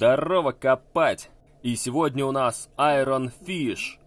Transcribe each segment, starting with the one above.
Здорово копать! И сегодня у нас Iron Fish.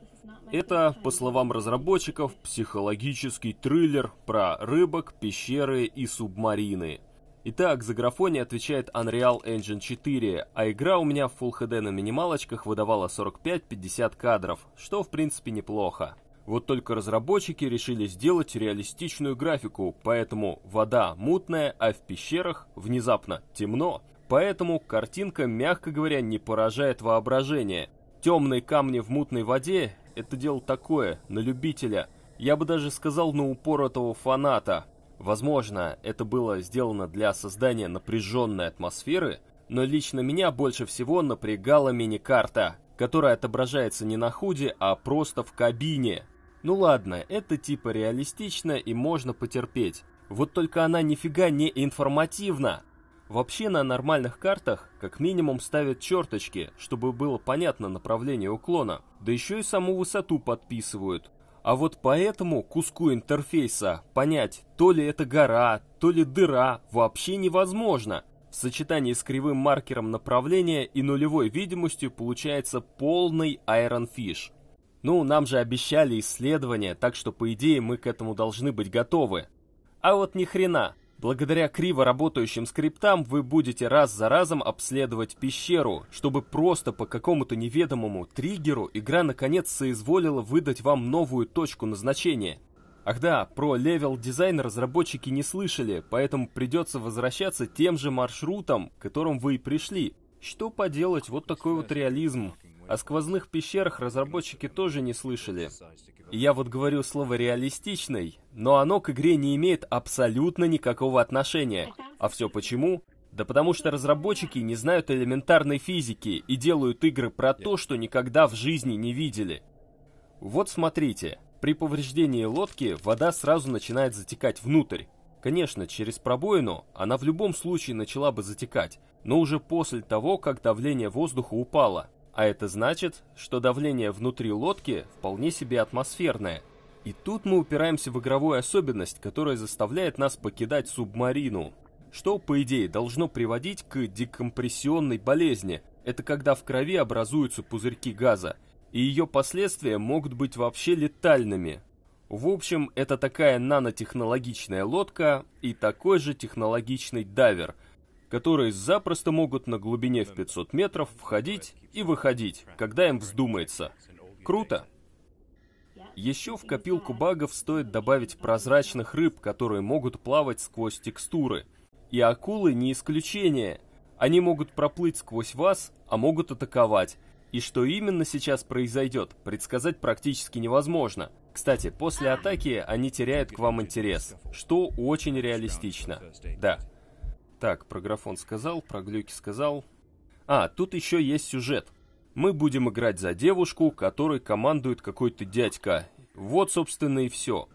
Это, по словам разработчиков, психологический триллер про рыбок, пещеры и субмарины. Итак, за графони отвечает Unreal Engine 4, а игра у меня в Full HD на минималочках выдавала 45-50 кадров, что в принципе неплохо. Вот только разработчики решили сделать реалистичную графику, поэтому вода мутная, а в пещерах внезапно темно. Поэтому картинка, мягко говоря, не поражает воображение. Темные камни в мутной воде – это дело такое, на любителя. Я бы даже сказал, на упор этого фаната. Возможно, это было сделано для создания напряженной атмосферы, но лично меня больше всего напрягала мини-карта, которая отображается не на худе, а просто в кабине. Ну ладно, это типа реалистично и можно потерпеть. Вот только она нифига не информативна. Вообще на нормальных картах как минимум ставят черточки, чтобы было понятно направление уклона, да еще и саму высоту подписывают. А вот по этому куску интерфейса понять, то ли это гора, то ли дыра, вообще невозможно. В сочетании с кривым маркером направления и нулевой видимостью получается полный Ironfish. Ну, нам же обещали исследования, так что по идее мы к этому должны быть готовы. А вот ни хрена. Благодаря криво работающим скриптам вы будете раз за разом обследовать пещеру, чтобы просто по какому-то неведомому триггеру игра наконец соизволила выдать вам новую точку назначения. Ах да, про левел-дизайн разработчики не слышали, поэтому придется возвращаться тем же маршрутом, которым вы и пришли. Что поделать, вот такой вот реализм. О сквозных пещерах разработчики тоже не слышали. я вот говорю слово «реалистичный», но оно к игре не имеет абсолютно никакого отношения. А все почему? Да потому что разработчики не знают элементарной физики и делают игры про то, что никогда в жизни не видели. Вот смотрите, при повреждении лодки вода сразу начинает затекать внутрь. Конечно, через пробоину она в любом случае начала бы затекать, но уже после того, как давление воздуха упало. А это значит, что давление внутри лодки вполне себе атмосферное. И тут мы упираемся в игровую особенность, которая заставляет нас покидать субмарину. Что, по идее, должно приводить к декомпрессионной болезни. Это когда в крови образуются пузырьки газа. И ее последствия могут быть вообще летальными. В общем, это такая нанотехнологичная лодка и такой же технологичный дайвер – которые запросто могут на глубине в 500 метров входить и выходить, когда им вздумается. Круто! Еще в копилку багов стоит добавить прозрачных рыб, которые могут плавать сквозь текстуры. И акулы не исключение. Они могут проплыть сквозь вас, а могут атаковать. И что именно сейчас произойдет, предсказать практически невозможно. Кстати, после атаки они теряют к вам интерес, что очень реалистично. Да. Так, про графон сказал, про глюки сказал. А, тут еще есть сюжет. Мы будем играть за девушку, которой командует какой-то дядька. Вот, собственно, и все.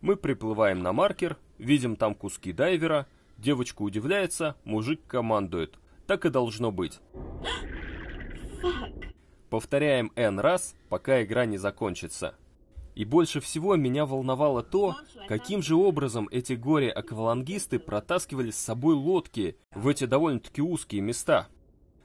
Мы приплываем на маркер, видим там куски дайвера, девочка удивляется, мужик командует. Так и должно быть. Повторяем N раз, пока игра не закончится. И больше всего меня волновало то, каким же образом эти горе-аквалангисты протаскивали с собой лодки в эти довольно-таки узкие места.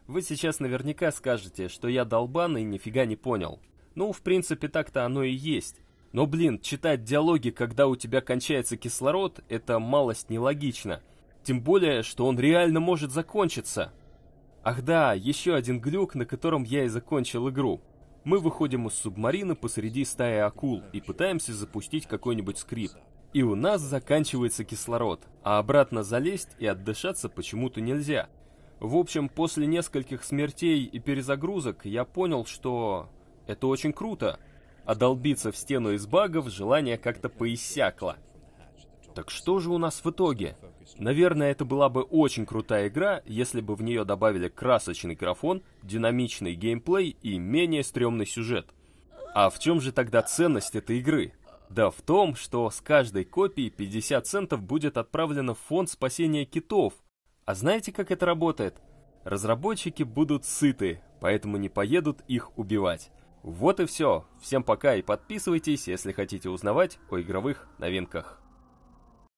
Вы сейчас наверняка скажете, что я долбан и нифига не понял. Ну, в принципе, так-то оно и есть. Но, блин, читать диалоги, когда у тебя кончается кислород, это малость нелогично. Тем более, что он реально может закончиться. Ах да, еще один глюк, на котором я и закончил игру – мы выходим из субмарины посреди стаи акул и пытаемся запустить какой-нибудь скрип. И у нас заканчивается кислород, а обратно залезть и отдышаться почему-то нельзя. В общем, после нескольких смертей и перезагрузок я понял, что это очень круто. А долбиться в стену из багов желание как-то поиссякло. Так что же у нас в итоге? Наверное, это была бы очень крутая игра, если бы в нее добавили красочный графон, динамичный геймплей и менее стрёмный сюжет. А в чем же тогда ценность этой игры? Да в том, что с каждой копии 50 центов будет отправлено в фонд спасения китов. А знаете, как это работает? Разработчики будут сыты, поэтому не поедут их убивать. Вот и все. Всем пока и подписывайтесь, если хотите узнавать о игровых новинках.